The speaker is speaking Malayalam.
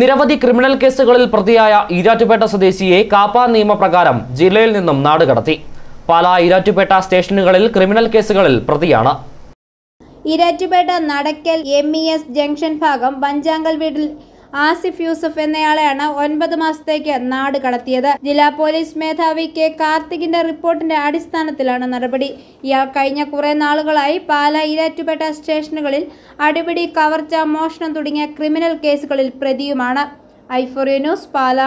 നിരവധി ക്രിമിനൽ കേസുകളിൽ പ്രതിയായ ഈരാറ്റുപേട്ട സ്വദേശിയെ കാപ്പാ നിയമപ്രകാരം ജില്ലയിൽ നിന്നും നാടുകടത്തി പാലാ ഈരാറ്റുപേട്ട സ്റ്റേഷനുകളിൽ ക്രിമിനൽ കേസുകളിൽ പ്രതിയാണ് Erattupetta Nadakkal M e junction ഭാഗം വഞ്ചാങ്കൽ വീട്ടിൽ ആസിഫ് യൂസഫ് എന്നയാളെയാണ് ഒൻപത് മാസത്തേക്ക് നാട് കടത്തിയത് ജില്ലാ പോലീസ് മേധാവി കെ കാർത്തികിന്റെ റിപ്പോർട്ടിന്റെ അടിസ്ഥാനത്തിലാണ് നടപടി ഇയാൾ കഴിഞ്ഞ കുറെ നാളുകളായി പാല ഇരാറ്റുപേട്ട സ്റ്റേഷനുകളിൽ അടിപിടി കവർച്ച മോഷണം തുടങ്ങിയ ക്രിമിനൽ കേസുകളിൽ പ്രതിയുമാണ് ഐഫോറിയ ന്യൂസ് പാല